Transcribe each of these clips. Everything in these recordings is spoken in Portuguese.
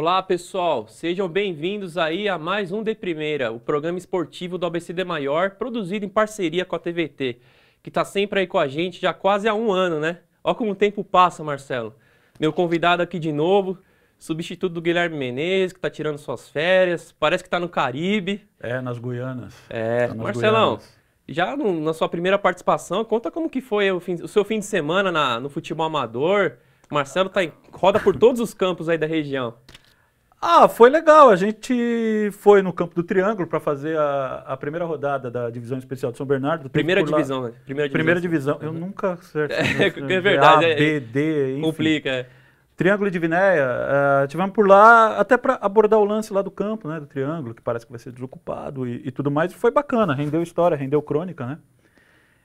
Olá, pessoal. Sejam bem-vindos aí a mais um De Primeira, o programa esportivo do ABCD Maior, produzido em parceria com a TVT, que está sempre aí com a gente já quase há um ano, né? Olha como o tempo passa, Marcelo. Meu convidado aqui de novo, substituto do Guilherme Menezes, que está tirando suas férias, parece que está no Caribe. É, nas Guianas. É, tá nas Marcelão, Guianas. já no, na sua primeira participação, conta como que foi o, fim, o seu fim de semana na, no futebol amador. Marcelo tá em, roda por todos os campos aí da região. Ah, foi legal. A gente foi no Campo do Triângulo para fazer a, a, primeira rodada da Divisão Especial de São Bernardo. Primeira divisão, né? Primeira divisão, Primeira divisão. Eu uhum. nunca acertei. É, é verdade. A, é B, D, enfim. Complica. É. Triângulo de Vinéia, uh, tivemos por lá até para abordar o lance lá do campo, né, do Triângulo, que parece que vai ser desocupado e, e tudo mais. foi bacana, rendeu história, rendeu crônica, né?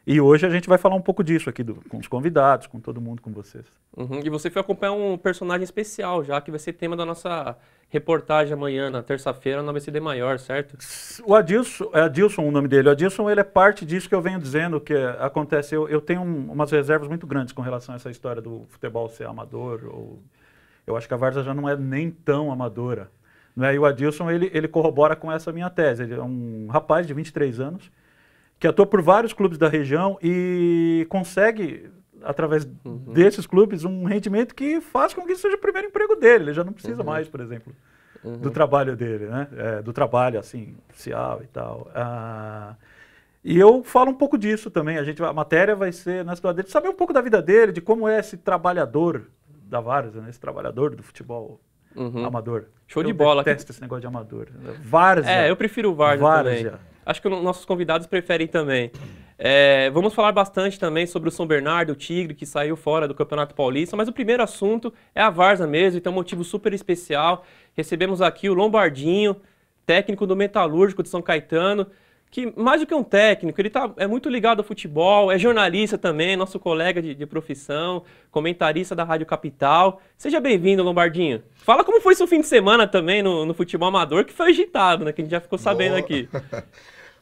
E hoje a gente vai falar um pouco disso aqui do, com os convidados, com todo mundo, com vocês. Uhum. E você foi acompanhar um personagem especial já, que vai ser tema da nossa reportagem amanhã, na terça-feira, na ABCD Maior, certo? O Adilson, é Adilson o nome dele, o Adilson ele é parte disso que eu venho dizendo que é, acontece. Eu, eu tenho um, umas reservas muito grandes com relação a essa história do futebol ser amador. Ou, eu acho que a Varsa já não é nem tão amadora. Né? E o Adilson ele, ele corrobora com essa minha tese. Ele é um rapaz de 23 anos que atua por vários clubes da região e consegue, através uhum. desses clubes, um rendimento que faz com que seja o primeiro emprego dele. Ele já não precisa uhum. mais, por exemplo, uhum. do trabalho dele, né? É, do trabalho, assim, oficial e tal. Ah, e eu falo um pouco disso também. A, gente, a matéria vai ser na cidade dele, saber um pouco da vida dele, de como é esse trabalhador da Várzea, né? esse trabalhador do futebol Uhum. amador. Show eu de bola. Eu esse negócio de amador. Várzea. É, eu prefiro Várzea, Várzea. também acho que nossos convidados preferem também. É, vamos falar bastante também sobre o São Bernardo, o Tigre, que saiu fora do Campeonato Paulista, mas o primeiro assunto é a Varza mesmo, então um motivo super especial. Recebemos aqui o Lombardinho, técnico do Metalúrgico de São Caetano, que mais do que um técnico, ele tá, é muito ligado ao futebol, é jornalista também, nosso colega de, de profissão, comentarista da Rádio Capital. Seja bem-vindo, Lombardinho. Fala como foi seu fim de semana também no, no futebol amador, que foi agitado, né? Que a gente já ficou sabendo Boa. aqui.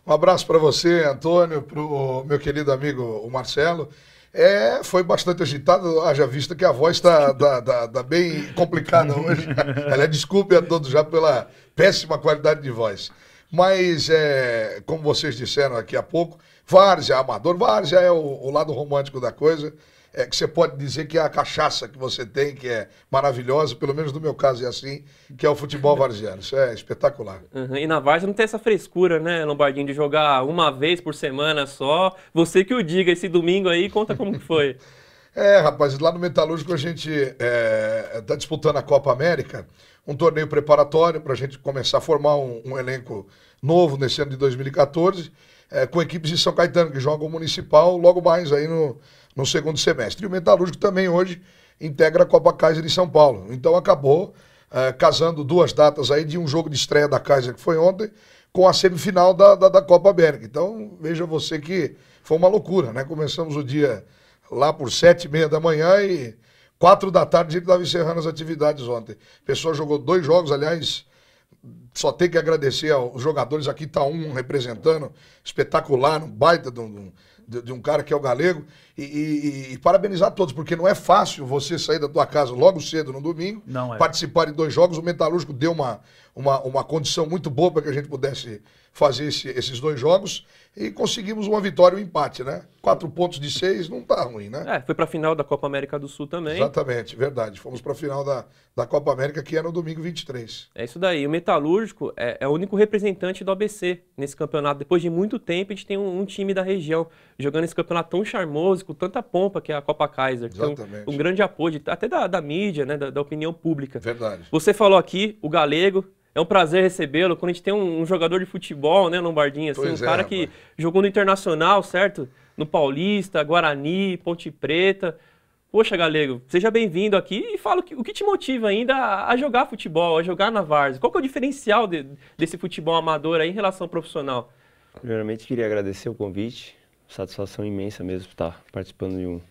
Um abraço para você, Antônio, para o meu querido amigo o Marcelo. É, foi bastante agitado, haja visto que a voz está tá, tá, tá bem complicada hoje. Aliás, desculpe a todos já pela péssima qualidade de voz. Mas, é, como vocês disseram aqui há pouco, Várzea, Amador, Várzea é o, o lado romântico da coisa é, que você pode dizer que é a cachaça que você tem, que é maravilhosa, pelo menos no meu caso é assim, que é o futebol varziano. Isso é espetacular. Uhum. E na Várzea não tem essa frescura, né, Lombardinho, de jogar uma vez por semana só. Você que o diga, esse domingo aí, conta como que foi. é, rapaz, lá no Metalúrgico a gente está é, tá disputando a Copa América, um torneio preparatório para a gente começar a formar um, um elenco novo nesse ano de 2014. É, com equipes de São Caetano, que jogam o Municipal logo mais aí no, no segundo semestre. E o metalúrgico também hoje integra a Copa Kaiser em São Paulo. Então acabou eh, casando duas datas aí de um jogo de estreia da Kaiser que foi ontem com a semifinal da, da, da Copa América. Então veja você que foi uma loucura, né? Começamos o dia lá por sete e meia da manhã e quatro da tarde a gente estava encerrando as atividades ontem. A pessoa jogou dois jogos, aliás, só tem que agradecer aos jogadores aqui, tá um representando, espetacular, um baita de um, de, de um cara que é o galego. E, e, e, parabenizar todos, porque não é fácil você sair da tua casa logo cedo no domingo, não é. participar de dois jogos. O Metalúrgico deu uma, uma, uma condição muito boa para que a gente pudesse fazer esse, esses dois jogos e conseguimos uma vitória e um empate, né? Quatro pontos de seis não tá ruim, né? É, foi para a final da Copa América do Sul também. Exatamente, verdade. Fomos para a final da, da Copa América, que era no domingo 23. É isso daí. O Metalúrgico é, é o único representante do ABC nesse campeonato. Depois de muito tempo, a gente tem um, um time da região jogando esse campeonato tão charmoso, com tanta pompa que é a Copa Kaiser. É Exatamente. Um, um grande apoio, de, até da, da mídia, né? Da, da opinião pública. Verdade. Você falou aqui, o Galego é um prazer recebê-lo. Quando a gente tem um, um, jogador de futebol, né, Lombardinho, assim, um é, cara que rapaz. jogou no Internacional, certo? No Paulista, Guarani, Ponte Preta. Poxa, Galego, seja bem-vindo aqui e fala o que, o que te motiva ainda a, a jogar futebol, a jogar na Varsa. Qual que é o diferencial de, desse futebol amador aí em relação ao profissional? Primeiramente, queria agradecer o convite. Satisfação imensa mesmo estar participando de um,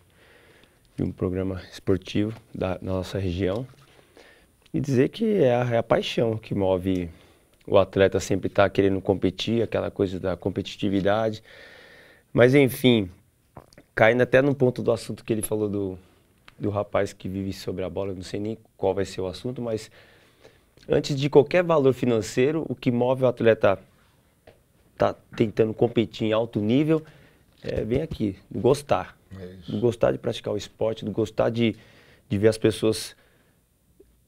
de um programa esportivo da, da nossa região e dizer que é a, é a paixão que move o atleta sempre está querendo competir, aquela coisa da competitividade. Mas enfim, caindo até no ponto do assunto que ele falou do, do rapaz que vive sobre a bola, não sei nem qual vai ser o assunto, mas antes de qualquer valor financeiro, o que move o atleta tá tentando competir em alto nível é vem aqui, do gostar. É do gostar de praticar o esporte, do gostar de, de ver as pessoas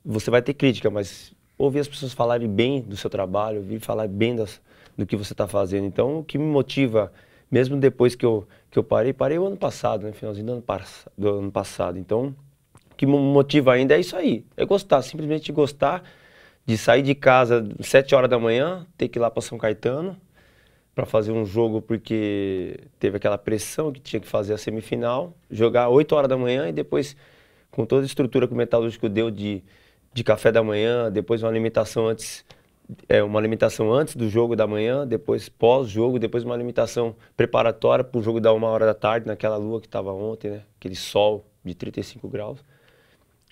você vai ter crítica, mas ouvir as pessoas falarem bem do seu trabalho, ouvir falar bem das, do que você está fazendo. Então, o que me motiva, mesmo depois que eu, que eu parei, parei o ano passado, né, finalzinho do ano, do ano passado. Então, o que me motiva ainda é isso aí, é gostar, simplesmente gostar de sair de casa às 7 horas da manhã, ter que ir lá para São Caetano para fazer um jogo porque teve aquela pressão que tinha que fazer a semifinal, jogar 8 horas da manhã e depois com toda a estrutura que o metalúrgico deu de de café da manhã, depois uma alimentação antes, é, uma alimentação antes do jogo da manhã, depois pós-jogo, depois uma alimentação preparatória para o jogo da uma hora da tarde, naquela lua que estava ontem, né? Aquele sol de 35 graus.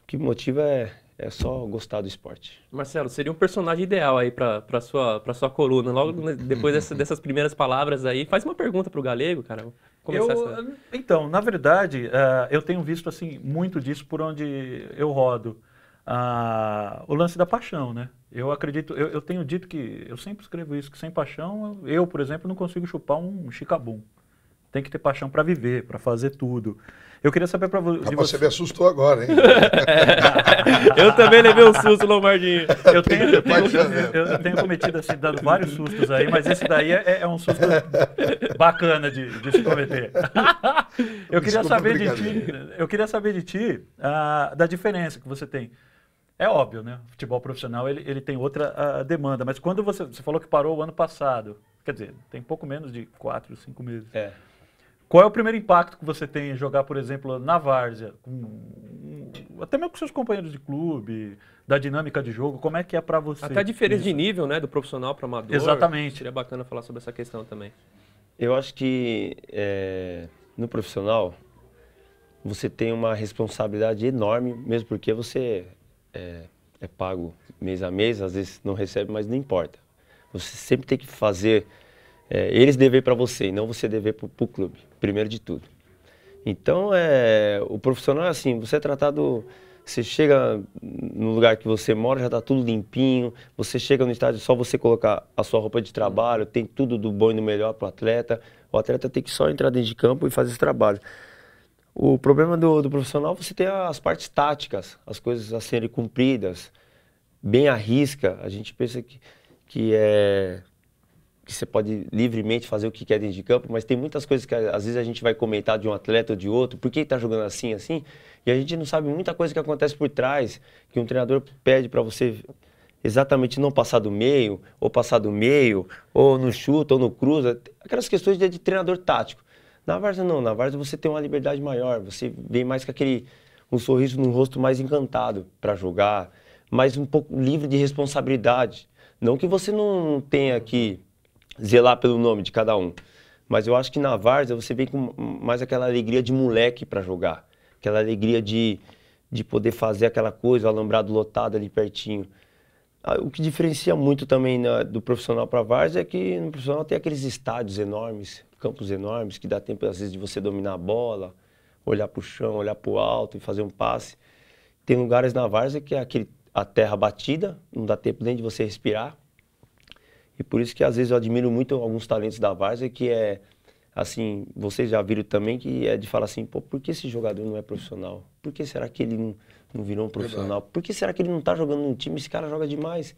O que motiva é, é só gostar do esporte. Marcelo, seria um personagem ideal aí para sua para sua coluna. Logo depois dessa, dessas primeiras palavras aí, faz uma pergunta para o Galego, cara. Eu, essa... Então, na verdade, uh, eu tenho visto assim muito disso por onde eu rodo o lance da paixão, né? Eu acredito, eu, eu, tenho dito que, eu sempre escrevo isso, que sem paixão, eu, por exemplo, não consigo chupar um chicabum. Tem que ter paixão para viver, para fazer tudo. Eu queria saber para vo você. Você me assustou agora, hein? eu também levei um susto, Lombardinho. Eu tenho, eu tenho, eu, eu tenho cometido assim, dado vários sustos aí, mas esse daí é, é, é um susto bacana de, de se cometer. eu, queria Desculpa, saber de ti, eu queria saber de ti ah, da diferença que você tem é óbvio, né? O futebol profissional ele, ele tem outra a, demanda. Mas quando você, você falou que parou o ano passado, quer dizer, tem pouco menos de quatro, cinco meses. É. Qual é o primeiro impacto que você tem em jogar, por exemplo, na várzea? Com, até mesmo com seus companheiros de clube, da dinâmica de jogo, como é que é para você? Até a diferença isso? de nível, né? Do profissional para amador. Exatamente. Seria bacana falar sobre essa questão também. Eu acho que é, no profissional você tem uma responsabilidade enorme, mesmo porque você é, é pago mês a mês, às vezes não recebe, mas não importa. Você sempre tem que fazer é, eles dever para você e não você dever para o clube, primeiro de tudo. Então, é, o profissional é assim, você é tratado, você chega no lugar que você mora, já está tudo limpinho, você chega no estádio, é só você colocar a sua roupa de trabalho, tem tudo do bom e do melhor para o atleta, o atleta tem que só entrar dentro de campo e fazer esse trabalho. O problema do, do profissional você tem as partes táticas, as coisas a serem cumpridas, bem à risca. A gente pensa que, que é que você pode livremente fazer o que quer dentro de campo, mas tem muitas coisas que às vezes a gente vai comentar de um atleta ou de outro, por que está jogando assim, assim, e a gente não sabe muita coisa que acontece por trás, que um treinador pede para você exatamente não passar do meio, ou passar do meio, ou no chuta, ou no cruza, aquelas questões de, de treinador tático. Na Varsa não, na Varsa você tem uma liberdade maior, você vem mais com aquele um sorriso no rosto mais encantado para jogar, mais um pouco livre de responsabilidade. Não que você não tenha que zelar pelo nome de cada um, mas eu acho que na Varsa você vem com mais aquela alegria de moleque para jogar, aquela alegria de, de poder fazer aquela coisa, o alambrado lotado ali pertinho. Ah, o que diferencia muito também né, do profissional para a Varsa é que no profissional tem aqueles estádios enormes, campos enormes que dá tempo, às vezes, de você dominar a bola, olhar para o chão, olhar para o alto e fazer um passe. Tem lugares na várzea que é aquele, a terra batida, não dá tempo nem de você respirar. E por isso que às vezes eu admiro muito alguns talentos da várzea, que é assim, vocês já viram também que é de falar assim, pô, por que esse jogador não é profissional? Por que será que ele não, não virou um profissional? Por que será que ele não está jogando num time? Esse cara joga demais.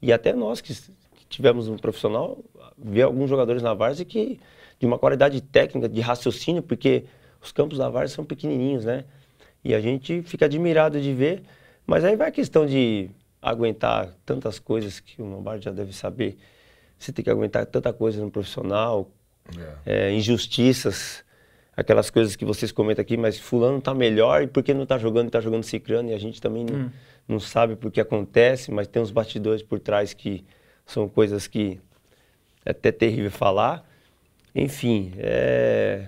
E até nós que, que tivemos um profissional, vê alguns jogadores na várzea que de uma qualidade técnica, de raciocínio, porque os campos da Varsa são pequenininhos, né? E a gente fica admirado de ver, mas aí vai a questão de aguentar tantas coisas que o Lombardi já deve saber. Você tem que aguentar tanta coisa no profissional, é. É, injustiças, aquelas coisas que vocês comentam aqui, mas fulano tá melhor e por que não tá jogando e tá jogando ciclano e a gente também hum. não, não sabe por que acontece, mas tem uns bastidores por trás que são coisas que é até terrível falar. Enfim, é...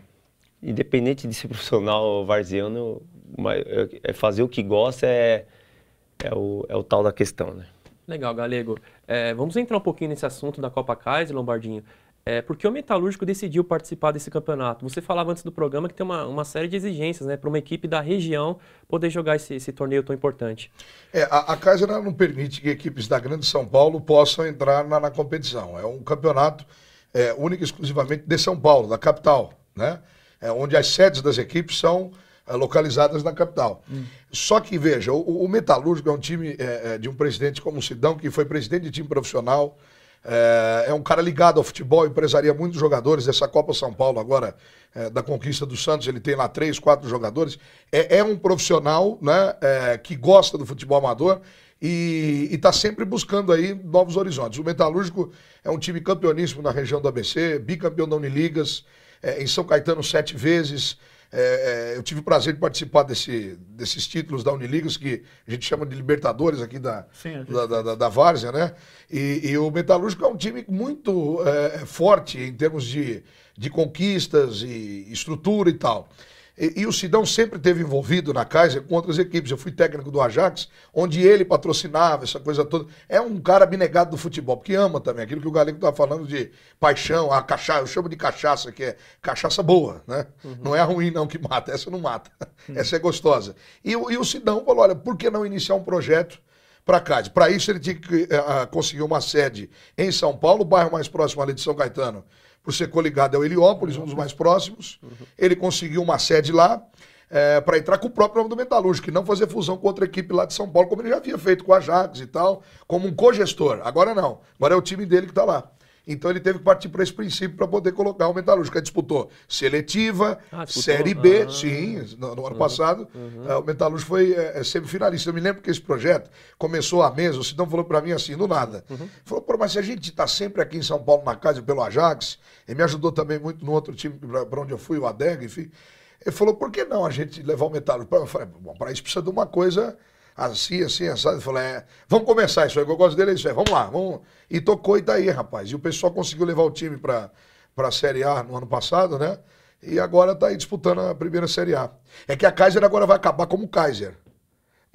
independente de ser profissional ou varziano, é, é fazer o que gosta é, é, o, é o tal da questão, né? Legal, Galego. É, vamos entrar um pouquinho nesse assunto da Copa Kaiser, Lombardinho. É, porque o Metalúrgico decidiu participar desse campeonato? Você falava antes do programa que tem uma, uma série de exigências né, para uma equipe da região poder jogar esse, esse torneio tão importante. É, a, a Kaiser não permite que equipes da Grande São Paulo possam entrar na, na competição. É um campeonato é, única e exclusivamente de São Paulo, da capital, né? É, onde as sedes das equipes são é, localizadas na capital. Hum. Só que, veja, o, o, Metalúrgico é um time é, é, de um presidente como o Sidão, que foi presidente de time profissional, é, é, um cara ligado ao futebol, empresaria muitos jogadores. Essa Copa São Paulo, agora, é, da conquista do Santos, ele tem lá três, quatro jogadores. É, é um profissional né, é, que gosta do futebol amador e está sempre buscando aí novos horizontes. O Metalúrgico é um time campeoníssimo na região do ABC, bicampeão da Uniligas, é, em São Caetano sete vezes. É, é, eu tive o prazer de participar desse, desses títulos da Uniligas, que a gente chama de Libertadores aqui da, Sim, da, da, da, da Várzea, né? E, e, o Metalúrgico é um time muito é, forte em termos de, de conquistas e estrutura e tal. E, e, o Sidão sempre esteve envolvido na Kaiser com outras equipes. Eu fui técnico do Ajax, onde ele patrocinava essa coisa toda. É um cara abnegado do futebol, porque ama também. Aquilo que o Galego estava falando de paixão, a cachaça, eu chamo de cachaça, que é cachaça boa, né? Uhum. Não é ruim não que mata, essa não mata. Uhum. Essa é gostosa. E, e o Sidão falou, olha, por que não iniciar um projeto para cá. Para isso, ele tinha que uh, conseguir uma sede em São Paulo, o bairro mais próximo ali de São Caetano, por ser coligado ao Heliópolis, um dos mais próximos. Ele conseguiu uma sede lá é, para entrar com o próprio nome do Metalúrgico, e não fazer fusão com outra equipe lá de São Paulo, como ele já havia feito com a Ajax e tal, como um cogestor. Agora não, agora é o time dele que está lá. Então ele teve que partir para esse princípio para poder colocar o Metalúrgica. Disputou seletiva, ah, disputou. Série B, ah, sim, no, no ano uhum. passado. Uhum. Ah, o Metalúrgico foi é, semifinalista. Eu me lembro que esse projeto começou à mesa, o Sidão falou para mim assim, do nada. Uhum. Falou, pô, mas se a gente está sempre aqui em São Paulo na casa pelo Ajax, ele me ajudou também muito no outro time para onde eu fui, o Adega, enfim. Ele falou, por que não a gente levar o Metalúrgico? Eu falei, bom, para isso precisa de uma coisa assim, assim, assado. Eu falei, é, vamos começar isso aí, eu gosto dele, é isso aí, vamos lá, vamos. E tocou e daí, tá rapaz. E o pessoal conseguiu levar o time para a Série A no ano passado, né? E agora está aí disputando a primeira Série A. É que a Kaiser agora vai acabar como Kaiser.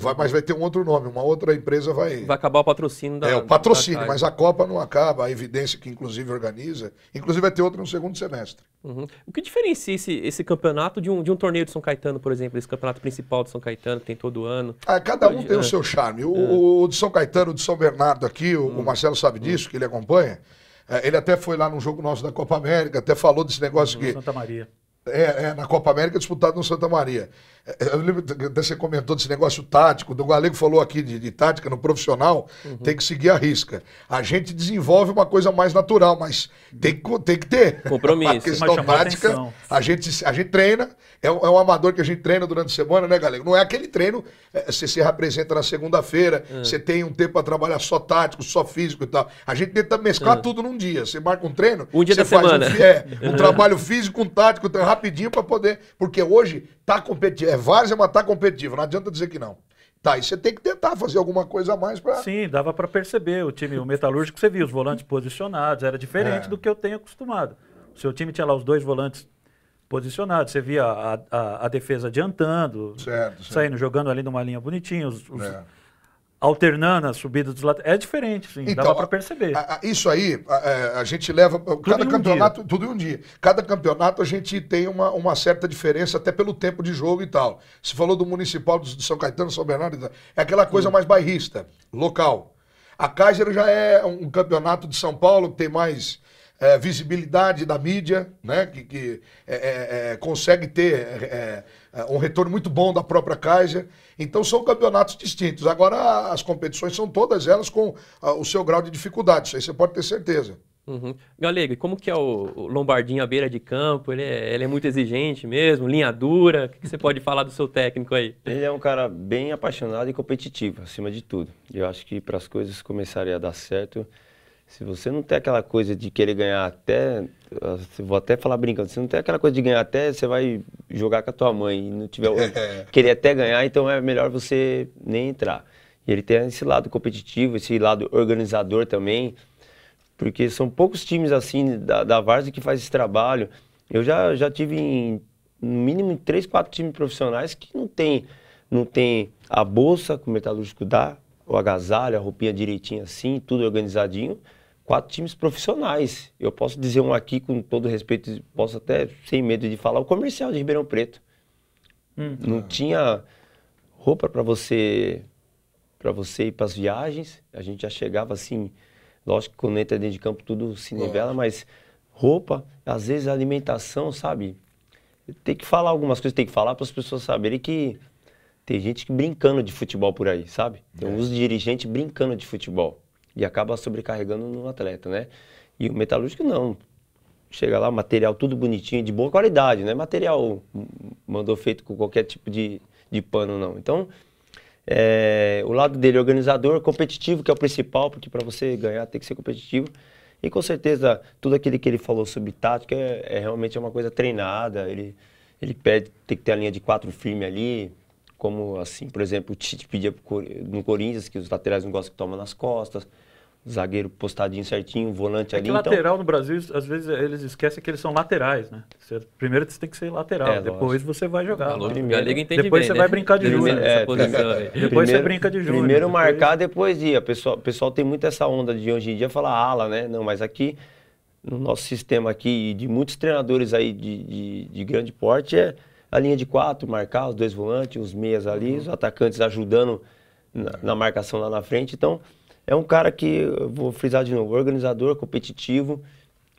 Vai, mas vai ter um outro nome, uma outra empresa vai. Vai acabar o patrocínio da. É, o patrocínio, mas a Copa não acaba, a evidência que inclusive organiza. Inclusive vai ter outra no segundo semestre. Uhum. O que diferencia esse, esse campeonato de um, de um torneio de São Caetano, por exemplo, esse campeonato principal de São Caetano, que tem todo ano? Ah, cada um tem o é. seu charme. O, uhum. o, de São Caetano, o de São Bernardo aqui, o, uhum. o hum. Marcelo sabe hum. disso, que ele acompanha. É, ele até foi lá num jogo nosso da Copa América, até falou desse negócio aqui. que. Santa Maria. É, é, na Copa América disputado no Santa Maria. É, eu lembro que você comentou desse negócio tático, do Galego falou aqui de, de tática no profissional, uhum. tem que seguir a risca. A gente desenvolve uma coisa mais natural, mas tem que, tem que ter. Compromisso. a questão tática, a gente, a gente treina, é um, é um, amador que a gente treina durante a semana, né, Galego? Não é aquele treino, é, você se representa na segunda-feira, uhum. você tem um tempo para trabalhar só tático, só físico e tal. A gente tenta mesclar uhum. tudo num dia. Você marca um treino, um dia você da faz semana. um, é, um trabalho físico, um tático, então rapidinho para poder. Porque hoje tá competitivo. É várzea, mas é tá competitivo. Não adianta dizer que não. Tá, e você tem que tentar fazer alguma coisa a mais para. Sim, dava para perceber. O time, o Metalúrgico, você viu os volantes posicionados, era diferente é. do que eu tenho acostumado. O seu time tinha lá os dois volantes posicionados, você via a, a, a defesa adiantando, certo, saindo, certo. jogando ali numa linha bonitinha, os, os, é alternando a subida dos laterais. É diferente, sim. Então, dava para perceber. A, a, isso aí, a, é, a, gente leva. Tudo cada um campeonato, dia. tudo em um dia. Cada campeonato a gente tem uma, uma certa diferença, até pelo tempo de jogo e tal. Se falou do Municipal de São Caetano, São Bernardo, é aquela coisa sim. mais bairrista, local. A Kaiser já é um campeonato de São Paulo que tem mais. É, visibilidade da mídia, né? Que, que é, é, é consegue ter é, é, um retorno muito bom da própria Kaiser Então são campeonatos distintos. Agora as competições são todas elas com o seu grau de dificuldade, isso aí você pode ter certeza. Uhum. Galego, como que é o, o Lombardinho à beira de campo? Ele é, ele é muito exigente mesmo, linha dura. O que, que você pode falar do seu técnico aí? Ele é um cara bem apaixonado e competitivo, acima de tudo. Eu acho que para as coisas começarem a dar certo, se você não tem aquela coisa de querer ganhar até. Vou até falar brincando, se não tem aquela coisa de ganhar até, você vai jogar com a tua mãe e não tiver. querer até ganhar, então é melhor você nem entrar. E ele tem esse lado competitivo, esse lado organizador também, porque são poucos times assim da, da Varsa que faz esse trabalho. Eu já, já tive em, no mínimo três, quatro times profissionais que não tem, não tem a bolsa que o metalúrgico dá, o agasalho, a roupinha direitinha assim, tudo organizadinho quatro times profissionais. Eu posso dizer um aqui com todo respeito, posso até sem medo de falar, o comercial de Ribeirão Preto. Hum, não ah. tinha roupa para você para você ir para as viagens. A gente já chegava assim, lógico que quando entra dentro de campo tudo se nivela, mas roupa, às vezes alimentação, sabe? Tem que falar algumas coisas, tem que falar para as pessoas saberem que tem gente brincando de futebol por aí, sabe? Tem é. uns dirigentes brincando de futebol e acaba sobrecarregando no atleta, né? E o metalúrgico não. Chega lá, material tudo bonitinho, de boa qualidade, né? Material mandou feito com qualquer tipo de, de pano, não. Então, é, o lado dele, organizador, competitivo, que é o principal, porque para você ganhar tem que ser competitivo. E com certeza, tudo aquilo que ele falou sobre tática é, é realmente é uma coisa treinada. Ele, ele pede, tem que ter a linha de quatro firme ali, como assim, por exemplo, o Tite pedia no Corinthians que os laterais não gostam que toma nas costas, zagueiro postadinho certinho, volante é ali. Que então lateral no Brasil, às vezes eles esquecem que eles são laterais, né? Você, primeiro você tem que ser lateral, é, depois lógico. você vai jogar. Alô, primeiro, depois bem, você né? vai brincar de júnior. É, depois primeiro, você brinca de júnior. Primeiro depois... marcar, depois ir. O pessoal, pessoal tem muito essa onda de hoje em dia falar ala, né? Não, mas aqui, no nosso sistema aqui, de muitos treinadores aí de, de, de grande porte, é a linha de quatro, marcar os dois volantes, os meias ali, uhum. os atacantes ajudando na, na, marcação lá na frente. Então, é um cara que, vou frisar de novo, organizador, competitivo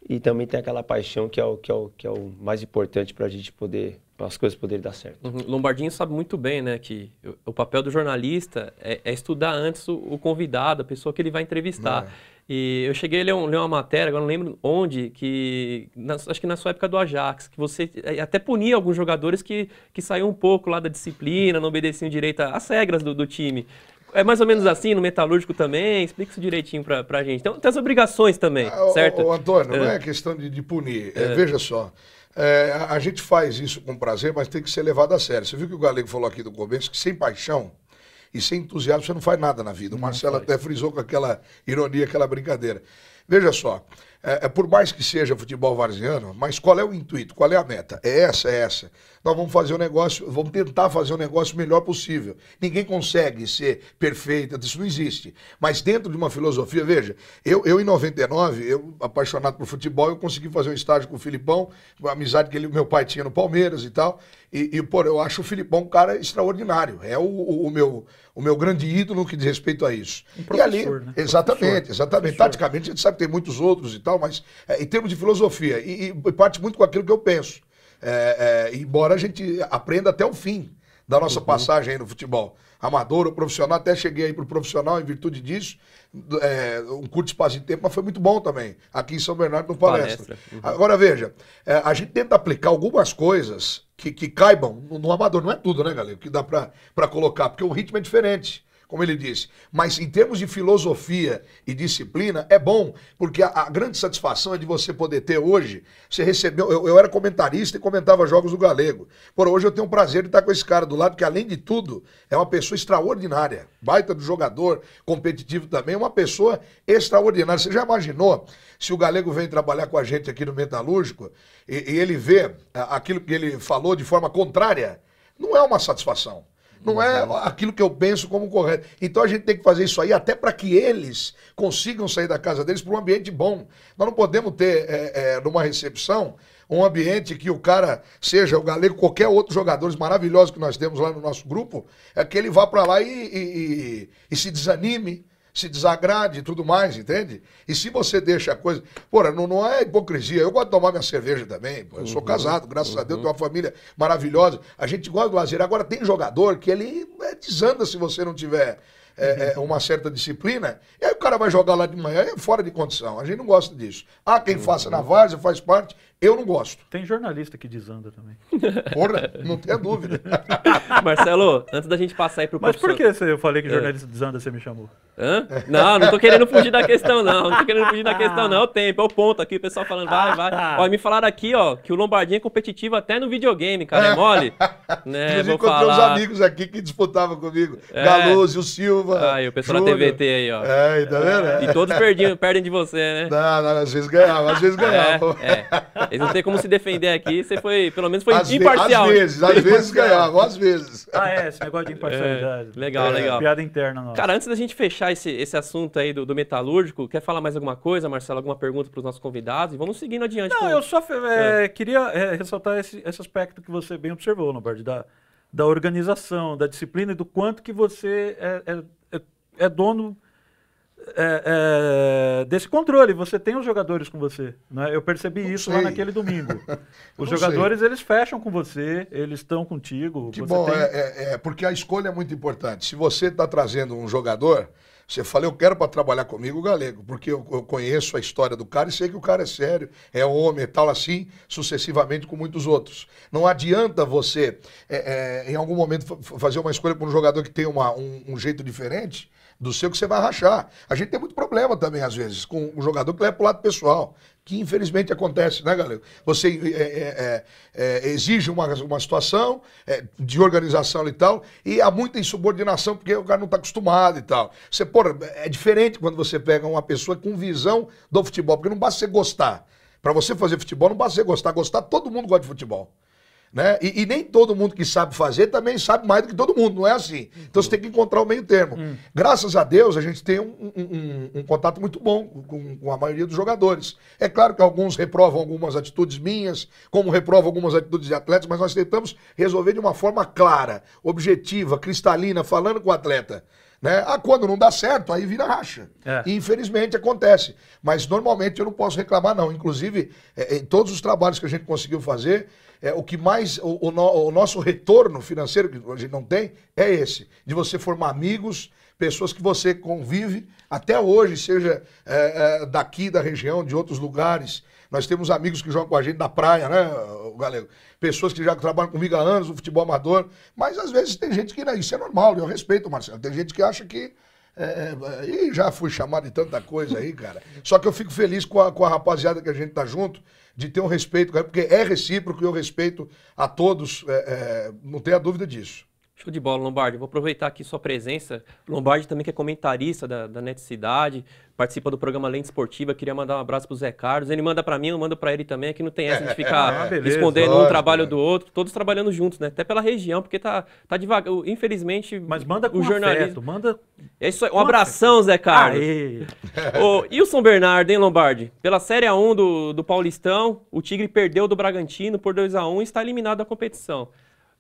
e também tem aquela paixão que é o, que é o, que é o mais importante para a gente poder para as coisas poderem dar certo. Uhum. Lombardinho sabe muito bem, né, que o, papel do jornalista é, é estudar antes o, o, convidado, a pessoa que ele vai entrevistar. É. E eu cheguei a ler, um, ler, uma matéria, agora não lembro onde, que na, acho que na sua época do Ajax, que você é, até punia alguns jogadores que, que saíam um pouco lá da disciplina, não obedeciam direito às regras do, do time. É mais ou menos assim no metalúrgico também? Explica isso direitinho pra, pra gente. Então, tem as obrigações também, ah, certo? Ô, Antônio, é. não é questão de, de punir. É. é. veja só, é, a gente faz isso com prazer, mas tem que ser levado a sério. Você viu que o Galego falou aqui do começo que sem paixão e sem entusiasmo você não faz nada na vida. O Marcelo até frisou com aquela ironia, aquela brincadeira. Veja só, é, é, por mais que seja futebol varziano, mas qual é o intuito, qual é a meta? É essa, é essa nós vamos fazer o um negócio, vamos tentar fazer o um negócio melhor possível. Ninguém consegue ser perfeito, isso não existe. Mas dentro de uma filosofia, veja, eu, eu em 99, eu apaixonado por futebol, eu consegui fazer um estágio com o Filipão, a amizade que ele, meu pai tinha no Palmeiras e tal. E, e pô, eu acho o Filipão um cara extraordinário. É o, o, o meu, o meu grande ídolo no que diz respeito a isso. Um e ali, né? exatamente, professor, exatamente. Professor. Taticamente, a gente sabe que tem muitos outros e tal, mas é, em termos de filosofia, e, e parte muito com aquilo que eu penso. É, é, embora a gente aprenda até o fim da nossa uhum. passagem aí no futebol. Amador ou profissional, até cheguei aí pro profissional em virtude disso, é, um curto espaço de tempo, mas foi muito bom também, aqui em São Bernardo, no palestra. palestra. Uhum. Agora veja, é, a gente tenta aplicar algumas coisas que, que caibam no, no amador, não é tudo, né, galera, que dá para colocar, porque o ritmo é diferente como ele disse. Mas em termos de filosofia e disciplina, é bom, porque a, a grande satisfação é de você poder ter hoje. Você recebeu. Eu, eu, era comentarista e comentava jogos do Galego. Por hoje eu tenho o prazer de estar com esse cara do lado, que além de tudo, é uma pessoa extraordinária. Baita do jogador, competitivo também, uma pessoa extraordinária. Você já imaginou se o Galego vem trabalhar com a gente aqui no Metalúrgico e, e ele vê aquilo que ele falou de forma contrária? Não é uma satisfação não é aquilo que eu penso como correto. Então a gente tem que fazer isso aí até para que eles consigam sair da casa deles para um ambiente bom. Nós não podemos ter é, é, numa recepção um ambiente que o cara seja o Galego, qualquer outro jogador maravilhoso que nós temos lá no nosso grupo, é que ele vá para lá e, e, e, e se desanime se desagrade e tudo mais, entende? E se você deixa a coisa. Porra, não, não é hipocrisia. Eu gosto de tomar minha cerveja também. Pô. Eu sou uhum, casado, graças uhum. a Deus, uhum. tenho uma família maravilhosa. A gente gosta do lazer. Agora, tem jogador que ele é, desanda se você não tiver. É, é, uhum. uma certa disciplina, e aí o cara vai jogar lá de manhã, é fora de condição. A gente não gosta disso. Há ah, quem faça na várzea, faz parte, eu não gosto. Tem jornalista que desanda também. Porra, não tenha dúvida. Marcelo, antes da gente passar aí pro Mas por que você, eu falei que é. jornalista é. desanda você me chamou? Hã? Não, não tô querendo fugir da questão, não. Não tô querendo fugir da questão, não. É o tempo, é o ponto aqui, o pessoal falando, vai, ah, vai. Tá. Ó, me falaram aqui, ó, que o Lombardinho é competitivo até no videogame, cara. É mole? né, eu vou falar. os amigos aqui que disputavam comigo. É. o Silva. e o pessoal da TVT aí, ó. É, tá vendo? É. E todos perdiam, perdem de você, né? Não, não, às vezes ganhavam, às vezes ganhavam. é. é. Eles não tem como se defender aqui. Você foi, pelo menos foi às imparcial. Às vezes, às vezes ganhava, às vezes. Ah, é, esse negócio de imparcialidade. É, legal, é, legal. Piada interna nossa. Cara, antes da gente fechar esse, esse assunto aí do, do metalúrgico, quer falar mais alguma coisa, Marcelo? Alguma pergunta para os nossos convidados? E vamos seguindo adiante. Não, com... eu só é, é, queria é, ressaltar esse, esse aspecto que você bem observou, Lombardi, da, da organização, da disciplina e do quanto que você é, é, é dono é, é, desse controle. Você tem os jogadores com você. Né? Eu percebi não isso sei. lá naquele domingo. Os jogadores, sei. eles fecham com você, eles estão contigo. Que bom, tem... É, é, é, porque a escolha é muito importante. Se você está trazendo um jogador, você fala, eu quero para trabalhar comigo o Galego, porque eu, eu, conheço a história do cara e sei que o cara é sério, é homem e tal, assim, sucessivamente com muitos outros. Não adianta você, é, é, em algum momento, fazer uma escolha para um jogador que tem uma, um, um jeito diferente do seu que você vai rachar. A gente tem muito problema também, às vezes, com o jogador que leva para o lado pessoal, que infelizmente acontece, né, galera? Você é, é, é, é, exige uma, uma situação é, de organização e tal, e há muita insubordinação, porque o cara não está acostumado e tal. Você, pô, é diferente quando você pega uma pessoa com visão do futebol, porque não basta você gostar. Para você fazer futebol, não basta você gostar. Gostar, todo mundo gosta de futebol. Né? E, e, nem todo mundo que sabe fazer também sabe mais do que todo mundo, não é assim. Então você tem que encontrar o meio termo. Hum. Graças a Deus, a gente tem um, um, um, um contato muito bom com, com, a maioria dos jogadores. É claro que alguns reprovam algumas atitudes minhas, como reprovam algumas atitudes de atletas, mas nós tentamos resolver de uma forma clara, objetiva, cristalina, falando com o atleta. Né? Ah, quando não dá certo, aí vira racha. É. E infelizmente acontece. Mas normalmente eu não posso reclamar, não. Inclusive, é, é, em todos os trabalhos que a gente conseguiu fazer, é, o que mais. O, o, no, o nosso retorno financeiro, que a gente não tem, é esse: de você formar amigos, pessoas que você convive até hoje, seja é, é, daqui da região, de outros lugares, nós temos amigos que jogam com a gente na praia, né, o Galego? Pessoas que já trabalham comigo há anos, no futebol amador. Mas às vezes tem gente que. Né, isso é normal, eu respeito, Marcelo. Tem gente que acha que. É, e é, é, já fui chamado de tanta coisa aí, cara. Só que eu fico feliz com a, com a rapaziada que a gente tá junto, de ter um respeito, porque é recíproco e eu respeito a todos, é, é, não tenha dúvida disso. Show de bola, Lombardi. Vou aproveitar aqui sua presença. Lombardi também que é comentarista da, da Neticidade, participa do programa Lente Esportiva. Queria mandar um abraço para o Zé Carlos. Ele manda para mim, eu mando para ele também. Aqui não tem essa de é, é, ficar é, é, respondendo um trabalho né? do outro. Todos trabalhando juntos, né? Até pela região, porque tá, tá devagar. Infelizmente, Mas manda com o jornalismo... Afeto, manda... É isso aí. Um abração, Zé Carlos. E o São Bernardo, hein, Lombardi? Pela Série A1 do, do Paulistão, o Tigre perdeu do Bragantino por 2 a 1 e está eliminado da competição.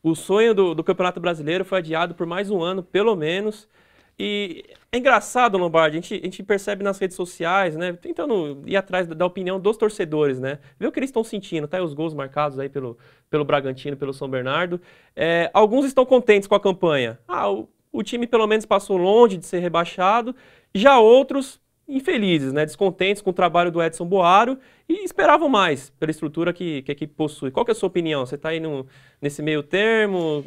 O sonho do, do Campeonato Brasileiro foi adiado por mais um ano, pelo menos. E é engraçado, Lombardi, a gente, a gente, percebe nas redes sociais, né? Tentando ir atrás da, da opinião dos torcedores, né? Ver o que eles estão sentindo, tá? Os gols marcados aí pelo, pelo Bragantino, pelo São Bernardo. É, alguns estão contentes com a campanha. Ah, o, o time pelo menos passou longe de ser rebaixado. Já outros infelizes, né, descontentes com o trabalho do Edson Boaro e esperavam mais pela estrutura que, que a equipe possui. Qual que é a sua opinião? Você está aí no, nesse meio termo?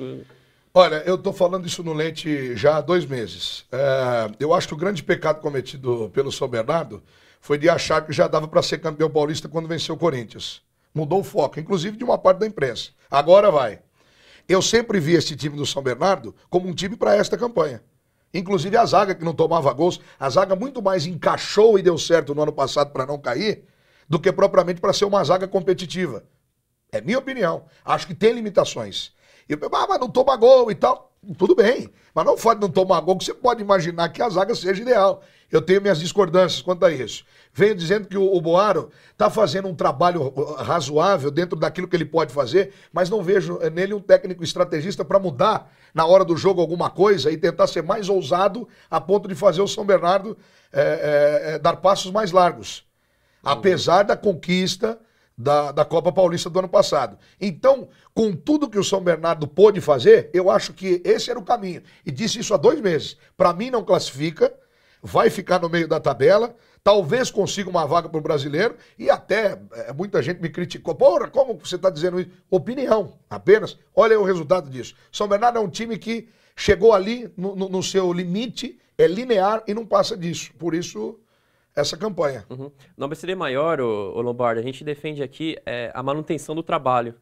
Olha, eu estou falando isso no Lente já há dois meses. É, eu acho que o grande pecado cometido pelo São Bernardo foi de achar que já dava para ser campeão paulista quando venceu o Corinthians. Mudou o foco, inclusive de uma parte da imprensa. Agora vai. Eu sempre vi esse time do São Bernardo como um time para esta campanha. Inclusive a zaga que não tomava gols, a zaga muito mais encaixou e deu certo no ano passado para não cair do que propriamente para ser uma zaga competitiva. É minha opinião. Acho que tem limitações. E, ah, mas não toma gol e tal tudo bem. Mas não pode não tomar gol, que você pode imaginar que a zaga seja ideal. Eu tenho minhas discordâncias quanto a isso. Venho dizendo que o, o Boaro está fazendo um trabalho uh, razoável dentro daquilo que ele pode fazer, mas não vejo eh, nele um técnico estrategista para mudar na hora do jogo alguma coisa e tentar ser mais ousado a ponto de fazer o São Bernardo é, é, é, dar passos mais largos. Uhum. Apesar da conquista da, da Copa Paulista do ano passado. Então, com tudo que o São Bernardo pôde fazer, eu acho que esse era o caminho. E disse isso há dois meses. Para mim, não classifica, vai ficar no meio da tabela, talvez consiga uma vaga para o brasileiro, e até eh, muita gente me criticou. Porra, como você está dizendo isso? Opinião, apenas. Olha o resultado disso. São Bernardo é um time que chegou ali no, no, no seu limite, é linear e não passa disso. Por isso essa campanha. Uhum. Não precisaria maior, o Lombardi, a gente defende aqui é, a manutenção do trabalho.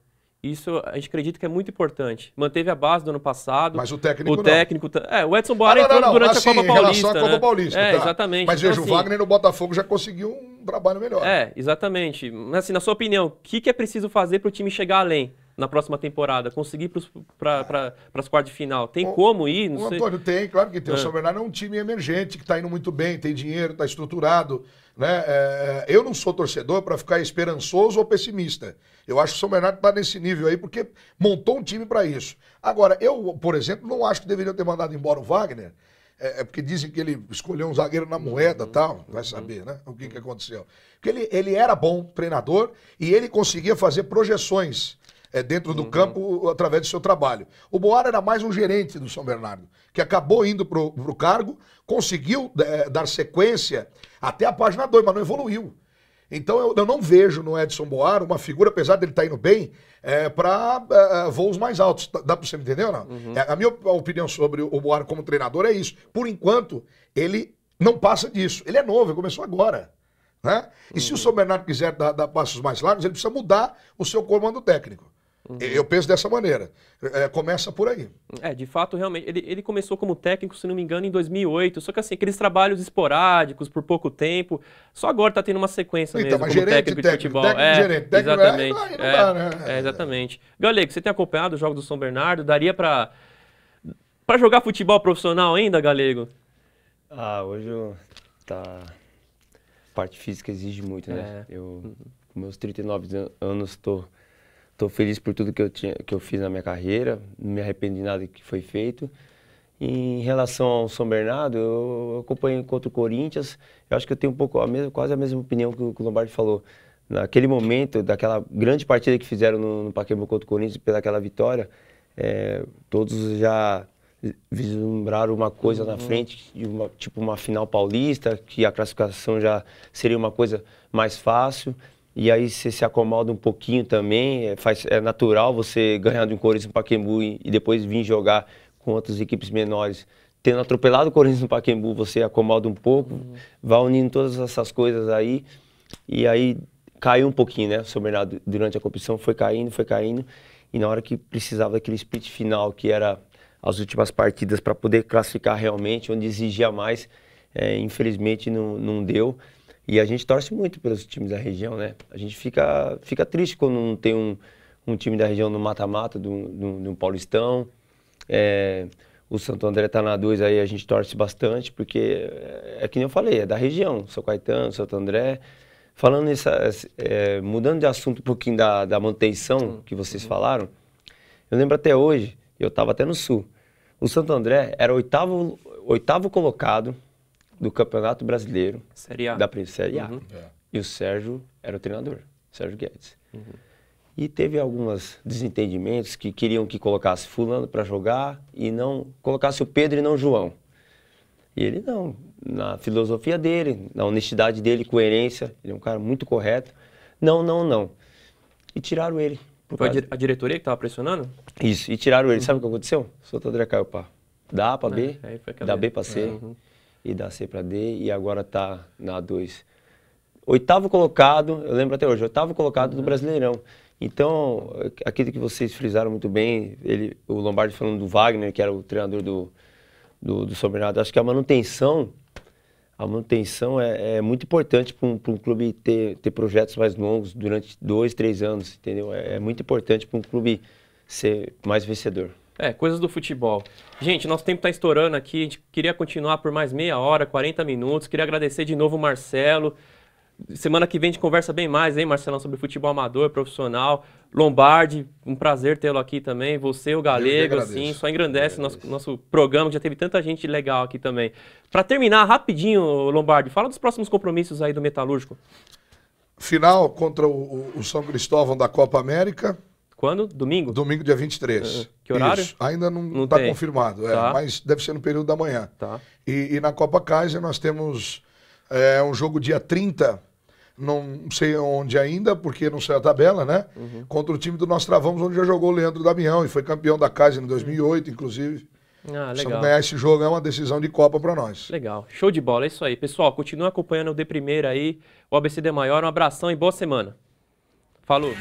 Isso a gente acredita que é muito importante. Manteve a base do ano passado. Mas o técnico. O não. técnico. É, o Edson Boara ah, entrou durante assim, a Copa Paulista. Em relação não. Né? Copa né? Paulista. É, tá. exatamente. Mas então, veja, assim, o Wagner no Botafogo já conseguiu um trabalho melhor. É, exatamente. Mas assim, na sua opinião, o que, que é preciso fazer para o time chegar além? na próxima temporada, conseguir para pra, as quartas de final, tem o, como ir? Não o sei. Antônio tem, claro que tem. É. O São Bernardo é um time emergente que está indo muito bem, tem dinheiro, está estruturado. Né? É, é, eu não sou torcedor para ficar esperançoso ou pessimista. Eu acho que o São Bernardo está nesse nível aí porque montou um time para isso. Agora, eu, por exemplo, não acho que deveriam ter mandado embora o Wagner. É, é, porque dizem que ele escolheu um zagueiro na moeda uhum, tal, vai uhum. saber, né? O que, que aconteceu. Porque ele, ele era bom treinador e ele conseguia fazer projeções é, dentro do uhum. campo através do seu trabalho. O Boar era mais um gerente do São Bernardo, que acabou indo para o cargo, conseguiu é, dar sequência até a página 2, mas não evoluiu. Então eu, eu, não vejo no Edson Boar uma figura, apesar dele estar tá indo bem, é, para é, é, voos mais altos. Dá para você me entender ou não? Uhum. É, a minha opinião sobre o Boar como treinador é isso. Por enquanto, ele não passa disso. Ele é novo, ele começou agora. Né? E uhum. se o uhum. São Bernardo quiser dar, dar passos mais largos, ele precisa mudar o seu comando técnico. Uhum. Eu penso dessa maneira. É, começa por aí. É, de fato, realmente. Ele, ele começou como técnico, se não me engano, em 2008. Só que assim, aqueles trabalhos esporádicos por pouco tempo. Só agora está tendo uma sequência então, mesmo como gerente, técnico, técnico de futebol. Técnico, é, gerente, técnico, é, exatamente. Aí é, dá, né? é, exatamente. Galego, você tem acompanhado o jogo do São Bernardo? Daria para para jogar futebol profissional ainda, Galego? Ah, hoje eu, tá a parte física exige muito, né? É. Eu com meus 39 anos estou tô Estou feliz por tudo que eu, tinha, que eu fiz na minha carreira, não me arrependo de nada que foi feito. Em relação ao São Bernardo, eu acompanho contra o Corinthians. Eu acho que eu tenho um pouco a mesma, quase a mesma opinião que o, Lombardi falou. Naquele momento, daquela grande partida que fizeram no, no contra o Corinthians, aquela vitória, é, todos já vislumbraram uma coisa uhum. na frente, uma, tipo uma final paulista, que a classificação já seria uma coisa mais fácil. E aí você se acomoda um pouquinho também, é, faz, é natural você ganhar de um Corinthians no Paquembu e, e depois vir jogar com outras equipes menores. Tendo atropelado o Corinthians no Paquembu, você acomoda um pouco, uhum. vai unindo todas essas coisas aí. E aí caiu um pouquinho, né? O seu Bernardo, durante a competição, foi caindo, foi caindo. E na hora que precisava daquele split final, que era as últimas partidas para poder classificar realmente, onde exigia mais, é, infelizmente não, não deu. E a gente torce muito pelos times da região, né? A gente fica, fica triste quando não tem um, um time da região no mata-mata, de um Paulistão. É, o Santo André tá na 2 aí, a gente torce bastante, porque é, é que nem eu falei, é da região, São Caetano, Santo André. Falando nessa, é, mudando de assunto um pouquinho da, da manutenção que vocês uhum. falaram, eu lembro até hoje, eu estava até no Sul, o Santo André era oitavo, oitavo colocado do Campeonato Brasileiro Série A. da Série A. Uhum. É. E o Sérgio era o treinador, Sérgio Guedes. Uhum. E teve alguns desentendimentos que queriam que colocasse fulano para jogar e não colocasse o Pedro e não o João. E ele não, na filosofia dele, na honestidade dele, coerência, ele é um cara muito correto. Não, não, não. E tiraram ele. Foi causa... a diretoria que estava pressionando? Isso, e tiraram ele. Uhum. Sabe o que aconteceu? Soltou André Caio Pá. dá A para B, é, dá B para C. Uhum e da C para D e agora está na A2. Oitavo colocado, eu lembro até hoje, oitavo colocado do uhum. Brasileirão. Então, aquilo que vocês frisaram muito bem, ele, o Lombardi falando do Wagner, que era o treinador do, do, do São Bernardo, acho que a manutenção, a manutenção é, é muito importante para um, um, clube ter, ter projetos mais longos durante dois, três anos, entendeu? É, é muito importante para um clube ser mais vencedor. É, coisas do futebol. Gente, nosso tempo está estourando aqui. A gente queria continuar por mais meia hora, 40 minutos. Queria agradecer de novo o Marcelo. Semana que vem a gente conversa bem mais, hein, Marcelão, sobre futebol amador, profissional. Lombardi, um prazer tê-lo aqui também. Você, o Galego, assim, só engrandece nosso, nosso programa, já teve tanta gente legal aqui também. Para terminar, rapidinho, Lombardi, fala dos próximos compromissos aí do Metalúrgico. Final contra o, o São Cristóvão da Copa América. Quando? Domingo? Domingo, dia 23. Uh, é, é. que horário? Isso. Ainda não está confirmado, é, tá. mas deve ser no período da manhã. Tá. E, e na Copa Kaiser nós temos é, um jogo dia 30, não sei onde ainda, porque não saiu a tabela, né? Uhum. Contra o time do Nós Travamos, onde já jogou o Leandro Damião e foi campeão da Kaiser em 2008, uhum. inclusive. Ah, legal. ganhar esse jogo é uma decisão de Copa para nós. Legal. Show de bola, é isso aí. Pessoal, continua acompanhando o De Primeira aí, o ABCD Maior. Um abração e boa semana. Falou.